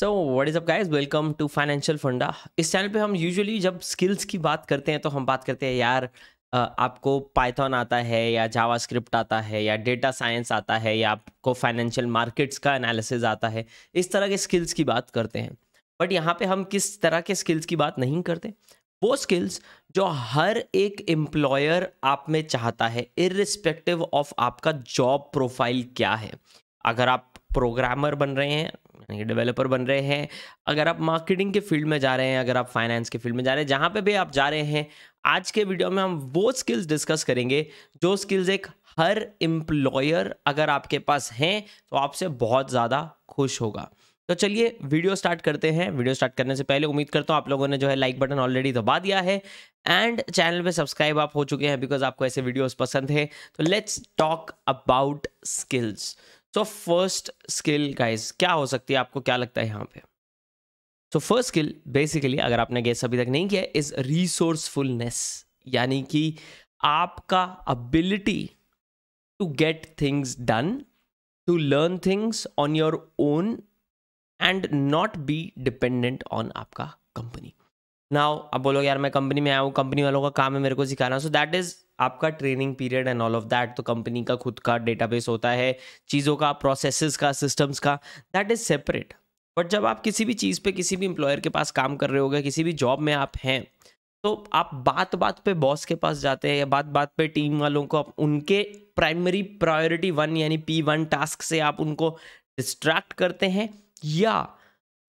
so what is up guys welcome to financial funda इस channel पे हम usually जब स्किल्स की बात करते हैं तो हम बात करते हैं यार आपको पाइथन आता है या जावास्क्रिप्ट आता है या डेटा साइंस आता है या आपको फाइनेंशियल मार्केट्स का एनालिसिस आता है इस तरह के स्किल्स की बात करते हैं बट यहाँ पे हम किस तरह के स्किल्स की बात नहीं करते वो स्किल्स जो हर एक एम्प्लॉयर आप में चाहता है इरिस्पेक्टिव ऑफ आपका जॉब प्रोफाइल क्या है अगर आप प्रोग्रामर बन रहे हैं यानी कि डेवलपर बन रहे हैं अगर आप मार्केटिंग के फील्ड में जा रहे हैं अगर आप फाइनेंस के फील्ड में जा रहे हैं जहाँ पे भी आप जा रहे हैं आज के वीडियो में हम वो स्किल्स डिस्कस करेंगे जो स्किल्स एक हर एम्प्लॉयर अगर आपके पास हैं तो आपसे बहुत ज़्यादा खुश होगा तो चलिए वीडियो स्टार्ट करते हैं वीडियो स्टार्ट करने से पहले उम्मीद करता हूँ आप लोगों ने जो है लाइक बटन ऑलरेडी दबा दिया है एंड चैनल पे सब्सक्राइब आप हो चुके हैं बिकॉज आपको ऐसे वीडियोस पसंद है तो let's talk about skills so first skill guys क्या हो सकती है आपको क्या लगता है यहाँ पे सो फर्स्ट स्किल बेसिकली अगर आपने गेस अभी तक नहीं किया इज रिसोर्सफुलनेस यानी कि आपका ability to get things done to learn things on your own and not be dependent on आपका कंपनी नाउ आप बोलो यार मैं कंपनी में आया हूँ कंपनी वालों का काम है मेरे को सिखाना सो दैट इज़ आपका training period and all of that तो कंपनी का खुद का डेटाबेस होता है चीज़ों का प्रोसेसेस का सिस्टम्स का दैट इज़ सेपरेट बट जब आप किसी भी चीज़ पे किसी भी एम्प्लॉयर के पास काम कर रहे होगे किसी भी जॉब में आप हैं तो आप बात बात पे बॉस के पास जाते हैं या बात बात पे टीम वालों को आप उनके प्राइमरी प्रायोरिटी वन यानी पी वन टास्क से आप उनको डिस्ट्रैक्ट करते हैं या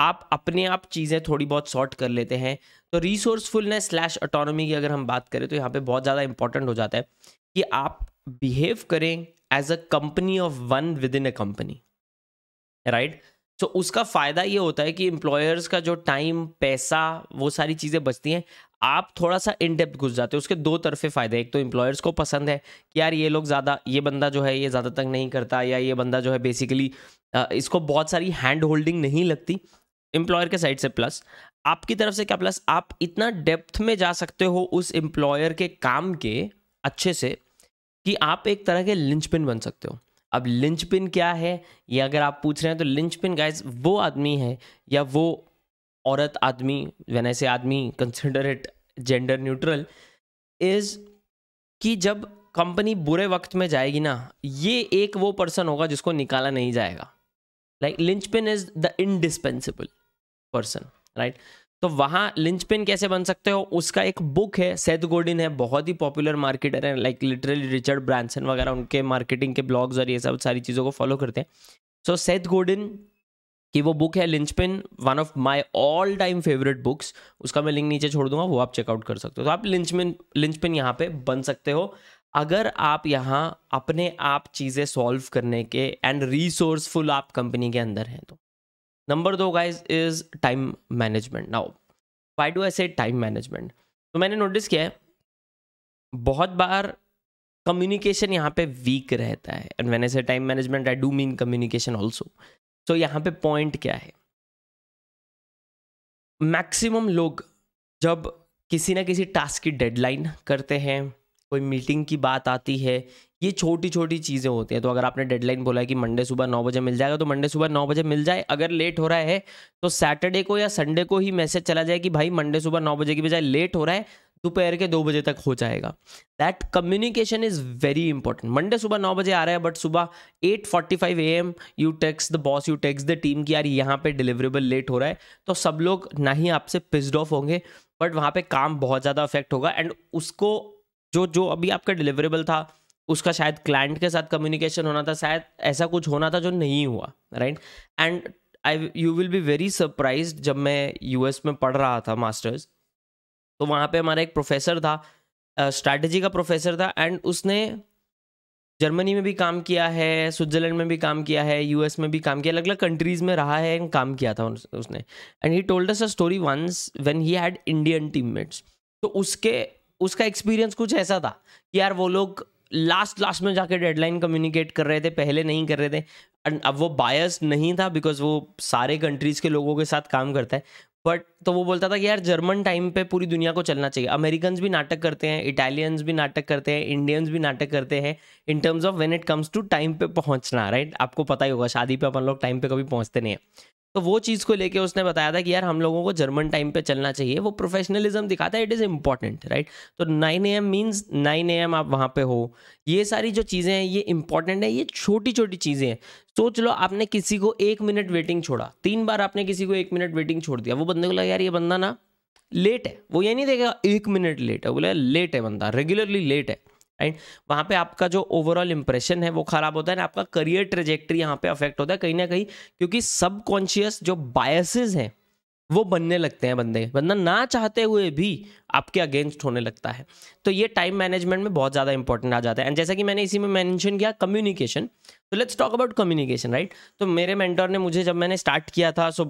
आप अपने आप चीज़ें थोड़ी बहुत सॉर्ट कर लेते हैं तो रिसोर्सफुलनेस स्लैश ऑटोनॉमी की अगर हम बात करें तो यहाँ पे बहुत ज़्यादा इंपॉर्टेंट हो जाता है कि आप बिहेव करें as a company of one within a company right so उसका फ़ायदा ये होता है कि एम्प्लॉयर्स का जो टाइम पैसा वो सारी चीज़ें बचती हैं आप थोड़ा सा इन डेप्थ घुस जाते हो उसके दो तरफे फ़ायदे एक तो एम्प्लॉयर्स को पसंद है कि यार ये लोग ज़्यादा ये बंदा जो है ये ज़्यादा तंग नहीं करता या ये बंदा जो है बेसिकली इसको बहुत सारी हैंड होल्डिंग नहीं लगती एम्प्लॉयर के साइड से प्लस आपकी तरफ से क्या प्लस आप इतना डेप्थ में जा सकते हो उस एम्प्लॉयर के काम के अच्छे से कि आप एक तरह के लिंच पिन बन सकते हो अब लिंच पिन क्या है ये अगर आप पूछ रहे हैं तो लिंच पिन गाइज वो आदमी है या वो औरत आदमी वैन ऐसे आदमी consider it gender neutral is कि जब कंपनी बुरे वक्त में जाएगी ना ये एक वो पर्सन होगा जिसको निकाला नहीं जाएगा like linchpin is the indispensable person right तो वहाँ लिंच लिंचपिन कैसे बन सकते हो उसका एक बुक है सेथ गोडिन है बहुत ही पॉपुलर मार्केटर है लाइक लिटरली रिचर्ड ब्रांसन वगैरह उनके मार्केटिंग के ब्लॉग्स और ये सब सारी चीज़ों को फॉलो करते हैं सो सेथ गोडिन की वो बुक है लिंच linchpin one of my all time favourite books उसका मैं लिंक नीचे छोड़ दूंगा वो आप चेकआउट कर सकते हो तो आप लिंच लिंच लिंचपिन यहाँ पे बन सकते हो अगर आप यहाँ अपने आप चीज़ें सॉल्व करने के एंड रिसोर्सफुल आप कंपनी के अंदर हैं तो नंबर दो guys is time management now why do I say time management तो मैंने नोटिस किया है बहुत बार कम्युनिकेशन यहाँ पे वीक रहता है एंड मैंने say time management I do mean communication also so यहाँ पे पॉइंट क्या है मैक्सिमम लोग जब किसी ना किसी टास्क की डेडलाइन करते हैं कोई मीटिंग की बात आती है ये छोटी छोटी चीज़ें होती हैं तो अगर आपने डेडलाइन बोला है कि मंडे सुबह नौ बजे मिल जाएगा तो मंडे सुबह नौ बजे मिल जाए अगर लेट हो रहा है तो सैटरडे को या संडे को ही मैसेज चला जाए कि भाई मंडे सुबह नौ बजे की बजाय लेट हो रहा है दोपहर के दो बजे तक हो जाएगा that communication is very important Monday सुबह नौ बजे आ रहा है बट सुबह eight forty five A M you text the boss you text the team की यार यहाँ पे डिलीवरेबल लेट हो रहा है तो सब लोग ना ही आपसे पिस्ड ऑफ होंगे बट वहाँ पे काम बहुत ज़्यादा अफेक्ट होगा एंड उसको जो जो अभी आपका डिलीवरेबल था उसका शायद क्लाइंट के साथ कम्युनिकेशन होना था शायद ऐसा कुछ होना था जो नहीं हुआ right and I you will be very surprise जब मैं यूएस में पढ़ रहा था मास्टर्स तो वहाँ पे हमारा एक प्रोफेसर था स्ट्रैटेजी uh, का प्रोफेसर था एंड उसने जर्मनी में भी काम किया है स्विट्जरलैंड में भी काम किया है यूएस में भी काम किया अलग अलग कंट्रीज में रहा है एंड काम किया था उसने and he told us a story once when he had Indian teammates तो उसके उसका एक्सपीरियंस कुछ ऐसा था कि यार वो लोग लास्ट लास्ट में जाके डेडलाइन कम्युनिकेट कर रहे थे पहले नहीं कर रहे थे अब वो बायस नहीं था बिकॉज वो सारे कंट्रीज़ के लोगों के साथ काम करता है बट तो वो बोलता था कि यार जर्मन टाइम पे पूरी दुनिया को चलना चाहिए अमेरिकन भी नाटक करते हैं इटालियंस भी नाटक करते हैं इंडियंस भी नाटक करते हैं in terms of when it comes to time पे पहुंचना राइट आपको पता ही होगा शादी पे अपन लोग टाइम पे कभी पहुंचते नहीं है तो वो चीज़ को लेके उसने बताया था कि यार हम लोगों को जर्मन टाइम पे चलना चाहिए वो प्रोफेशनलिज्म दिखाता है इट इज़ इम्पॉर्टेंट राइट तो nine A M means nine A M आप वहाँ पे हो ये सारी जो चीज़ें हैं ये इंपॉर्टेंट है ये छोटी छोटी चीज़ें हैं सोच लो आपने किसी को एक मिनट वेटिंग छोड़ा तीन बार आपने किसी को एक मिनट वेटिंग छोड़ दिया वो बंदे को लगा यार ये बंदा ना लेट है वो ये नहीं देखेगा एक मिनट लेट है बोला लेट है बंदा रेगुलरली लेट है एंड वहाँ पे आपका जो ओवरऑल इंप्रेशन है वो खराब होता है आपका करियर ट्रेजेक्ट्री यहाँ पे अफेक्ट होता है कहीं ना कहीं क्योंकि सबकॉन्शियस जो बायसेस हैं वो बनने लगते हैं बंदे बंदा ना चाहते हुए भी आपके अगेंस्ट होने लगता है तो ये टाइम मैनेजमेंट में बहुत ज़्यादा इंपॉर्टेंट आ जाता है एंड जैसा कि मैंने इसी में मैंशन किया कम्युनिकेशन तो let's talk about communication right तो मेरे मेंटर ने मुझे जब मैंने स्टार्ट किया था सो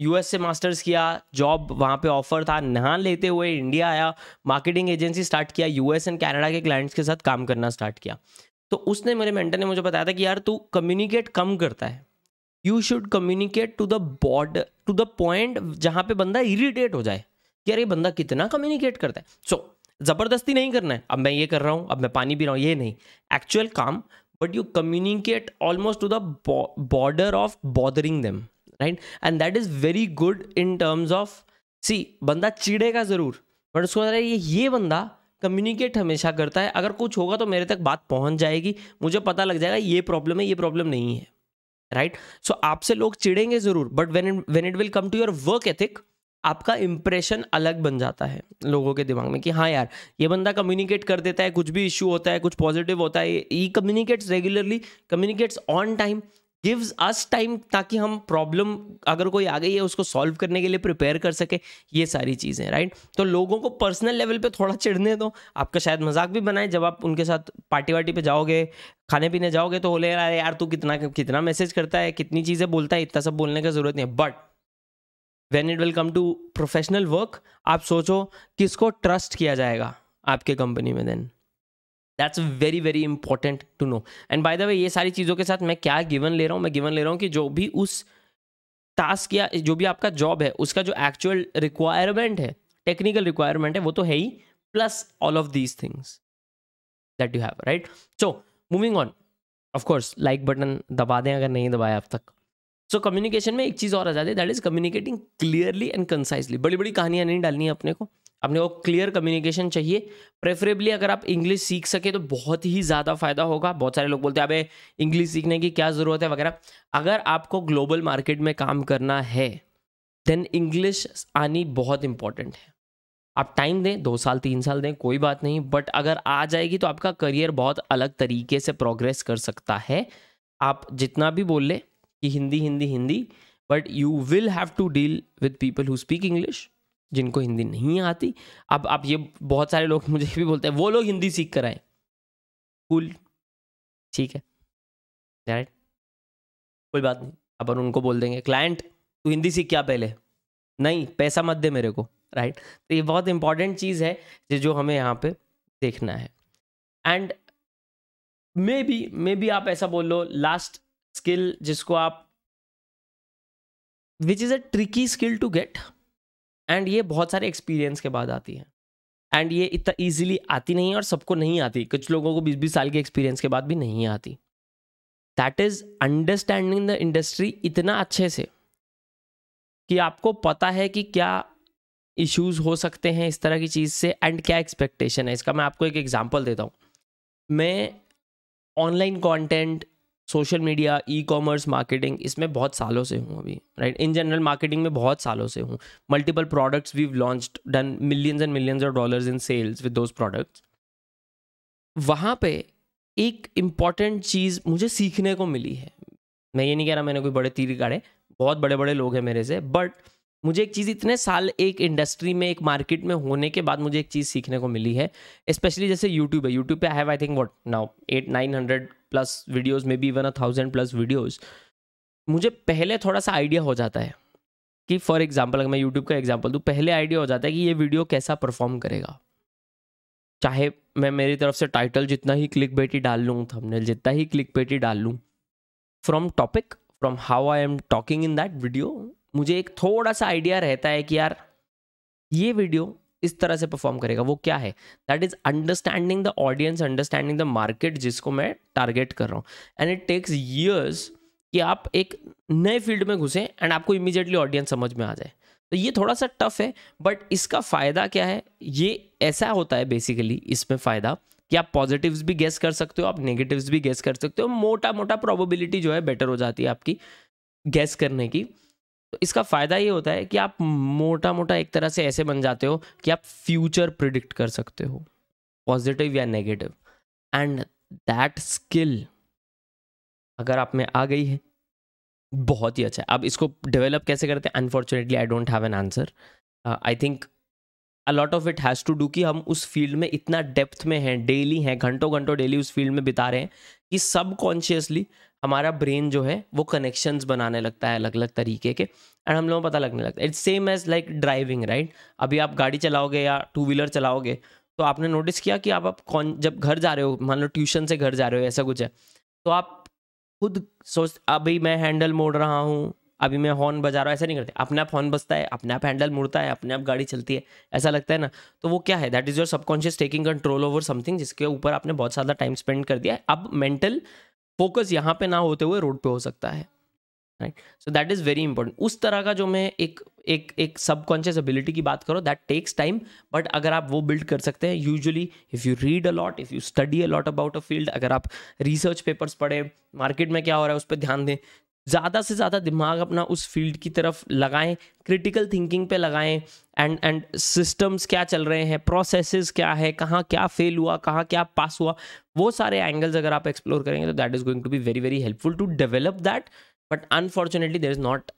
यूएस से मास्टर्स किया जॉब वहाँ पे ऑफर था नहा लेते हुए इंडिया आया मार्केटिंग एजेंसी स्टार्ट किया यूएस एंड कनाडा के क्लाइंट्स के साथ काम करना स्टार्ट किया तो उसने मेरे मेंटर ने मुझे बताया था कि यार तू कम्युनिकेट कम करता है you should communicate to the bod to the point जहाँ पे बंदा इरीटेट हो जाए कि यार ये बंदा कितना कम्युनिकेट करता है सो so, ज़बरदस्ती नहीं करना है अब मैं ये कर रहा हूँ अब मैं पानी पी रहा हूँ ये नहीं एक्चुअल काम but you communicate almost to the border of bothering them right and that is very good in terms of see बंदा चिड़ेगा जरूर बट उसको ये ये बंदा कम्युनिकेट हमेशा करता है अगर कुछ होगा तो मेरे तक बात पहुंच जाएगी मुझे पता लग जाएगा ये प्रॉब्लम है ये प्रॉब्लम नहीं है राइट सो आपसे लोग चिड़ेंगे जरूर but when when it will come to your work ethic आपका इंप्रेशन अलग बन जाता है लोगों के दिमाग में कि हाँ यार ये बंदा कम्युनिकेट कर देता है कुछ भी इश्यू होता है कुछ पॉजिटिव होता है he communicates regularly communicates on time gives us time ताकि हम प्रॉब्लम अगर कोई आ गई है उसको सॉल्व करने के लिए प्रिपेयर कर सके ये सारी चीज़ें राइट तो लोगों को पर्सनल लेवल पे थोड़ा चिढ़ने दो आपका शायद मजाक भी बनाए जब आप उनके साथ पार्टी वार्टी पे जाओगे खाने पीने जाओगे तो बोले यार यार तू कितना कितना मैसेज करता है कितनी चीज़ें बोलता है इतना सब बोलने का ज़रूरत नहीं है but when it will come to professional work आप सोचो किसको ट्रस्ट किया जाएगा आपके कंपनी में then that's very very important to know and by the way ये सारी चीज़ों के साथ मैं क्या गिवन ले रहा हूँ मैं गिवन ले रहा हूँ कि जो भी उस टास्क या जो भी आपका जॉब है उसका जो एक्चुअल रिक्वायरमेंट है टेक्निकल रिक्वायरमेंट है वो तो है ही plus all of these things that you have right so moving on of course like button दबा दें अगर नहीं दबाया अब तक सो so, कम्युनिकेशन में एक चीज़ और आ जाती है that is communicating clearly and concisely बड़ी बड़ी कहानियाँ नहीं डालनी है अपने को अपने को क्लियर कम्युनिकेशन चाहिए प्रेफरेबली अगर आप इंग्लिश सीख सके तो बहुत ही ज़्यादा फायदा होगा बहुत सारे लोग बोलते हैं अबे इंग्लिश सीखने की क्या ज़रूरत है वगैरह अगर आपको ग्लोबल मार्केट में काम करना है देन इंग्लिश आनी बहुत इंपॉर्टेंट है आप टाइम दें दो साल तीन साल दें कोई बात नहीं बट अगर आ जाएगी तो आपका करियर बहुत अलग तरीके से प्रोग्रेस कर सकता है आप जितना भी बोल लें कि Hindi Hindi Hindi but you will have to deal with people who speak English जिनको हिंदी नहीं आती अब आप ये बहुत सारे लोग मुझे भी बोलते हैं वो लोग हिंदी सीख कर आए कूल ठीक है राइट कोई बात नहीं अपन उनको बोल देंगे क्लाइंट तू हिंदी सीख क्या पहले नहीं पैसा मत दे मेरे को राइट तो ये बहुत इंपॉर्टेंट चीज़ है जो हमें यहाँ पे देखना है and maybe maybe आप ऐसा बोल लो लास्ट स्किल जिसको आप which is a tricky skill to get and ये बहुत सारे एक्सपीरियंस के बाद आती है एंड ये इतना ईजिली आती नहीं है और सबको नहीं आती कुछ लोगों को बीस बीस साल के एक्सपीरियंस के बाद भी नहीं आती that is understanding the industry इतना अच्छे से कि आपको पता है कि क्या इश्यूज हो सकते हैं इस तरह की चीज़ से एंड क्या एक्सपेक्टेशन है इसका मैं आपको एक एग्जांपल देता हूँ मैं online content social media e commerce marketing इसमें बहुत सालों से हूँ अभी राइट इन जनरल मार्केटिंग में बहुत सालों से हूँ multiple products we launched done millions and millions of dollars in sales with those products वहाँ पे एक इम्पॉर्टेंट चीज़ मुझे सीखने को मिली है मैं ये नहीं कह रहा मैंने कोई बड़े तीर गाड़े बहुत बड़े बड़े लोग हैं मेरे से बट मुझे एक चीज़ इतने साल एक इंडस्ट्री में एक मार्केट में होने के बाद मुझे एक चीज़ सीखने को मिली है स्पेशली जैसे यूट्यूब है यूट्यूब पे I have I think what now at nine hundred plus videos maybe even a thousand plus videos मुझे पहले थोड़ा सा आइडिया हो जाता है कि फॉर एग्जाम्पल अगर मैं यूट्यूब का एग्जाम्पल दूँ पहले आइडिया हो जाता है कि ये वीडियो कैसा परफॉर्म करेगा चाहे मैं मेरी तरफ से टाइटल जितना ही क्लिक बेटी डाल लूँ थंबनेल जितना ही क्लिक बेटी डाल लूँ from topic from how I am talking in that video मुझे एक थोड़ा सा आइडिया रहता है कि यार ये वीडियो इस तरह से परफॉर्म करेगा वो क्या है that is understanding the audience understanding the market जिसको मैं टारगेट कर रहा हूँ एंड इट टेक्स ईयर्स कि आप एक नए फील्ड में घुसें एंड आपको इमीजिएटली ऑडियंस समझ में आ जाए तो ये थोड़ा सा टफ है बट इसका फ़ायदा क्या है ये ऐसा होता है बेसिकली इसमें फ़ायदा कि आप पॉजिटिव्स भी गेस कर सकते हो आप नेगेटिव्स भी गेस कर सकते हो मोटा मोटा प्रोबेबिलिटी जो है बेटर हो जाती है आपकी गेस करने की तो इसका फ़ायदा ये होता है कि आप मोटा मोटा एक तरह से ऐसे बन जाते हो कि आप फ्यूचर प्रिडिक्ट कर सकते हो पॉजिटिव या नेगेटिव एंड दैट स्किल अगर आप में आ गई है बहुत ही अच्छा है अब इसको डेवलप कैसे करते हैं unfortunately I don't have an answer I think a lot of it has to do कि हम उस फील्ड में इतना डेप्थ में हैं डेली हैं घंटों घंटों डेली उस फील्ड में बिता रहे हैं कि सबकॉन्शियसली हमारा ब्रेन जो है वो कनेक्शंस बनाने लगता है अलग अलग तरीके के एंड हम लोगों को पता लगने लगता है it's same as like driving right अभी आप गाड़ी चलाओगे या टू व्हीलर चलाओगे तो आपने नोटिस किया कि आप आप कौन जब घर जा रहे हो मान लो ट्यूशन से घर जा रहे हो ऐसा कुछ है तो आप खुद सोच अभी मैं हैंडल मोड़ रहा हूँ अभी मैं हॉर्न बजा रहा हूँ ऐसा नहीं करते अपने आप हॉर्न बजता है अपने आप हैंडल मुड़ता है अपने आप गाड़ी चलती है ऐसा लगता है ना तो वो क्या है that is your subconscious taking control over something जिसके ऊपर आपने बहुत ज़्यादा टाइम स्पेंड कर दिया है अब मेंटल फोकस यहाँ पे ना होते हुए रोड पे हो सकता है right so that is very important उस तरह का जो मैं एक एक एक सबकॉन्शियस एबिलिटी की बात करो दैट टेक्स टाइम बट अगर आप वो बिल्ड कर सकते हैं usually if you read a lot if you study a lot about a field अगर आप रिसर्च पेपर्स पढ़े मार्केट में क्या हो रहा है उस पर ध्यान दें ज़्यादा से ज़्यादा दिमाग अपना उस फील्ड की तरफ लगाएं क्रिटिकल थिंकिंग पे लगाएं एंड एंड सिस्टम्स क्या चल रहे हैं प्रोसेसेस क्या है कहाँ क्या फेल हुआ कहाँ क्या पास हुआ वो सारे एंगल्स अगर आप एक्सप्लोर करेंगे तो that is going to be very very helpful to develop that but unfortunately there is not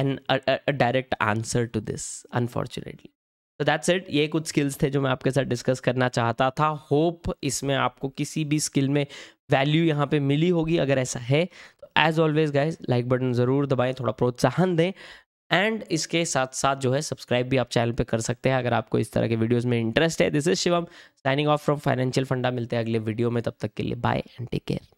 an a direct answer to this unfortunately तो दैट्स इट ये कुछ स्किल्स थे जो मैं आपके साथ डिस्कस करना चाहता था होप इसमें आपको किसी भी स्किल में वैल्यू यहाँ पे मिली होगी अगर ऐसा है तो as always guys like button ज़रूर दबाएं थोड़ा प्रोत्साहन दें एंड इसके साथ साथ जो है सब्सक्राइब भी आप चैनल पे कर सकते हैं अगर आपको इस तरह के वीडियोस में इंटरेस्ट है this is Shivam signing off from financial funda मिलते हैं अगले वीडियो में तब तक के लिए बाय एंड टेक केयर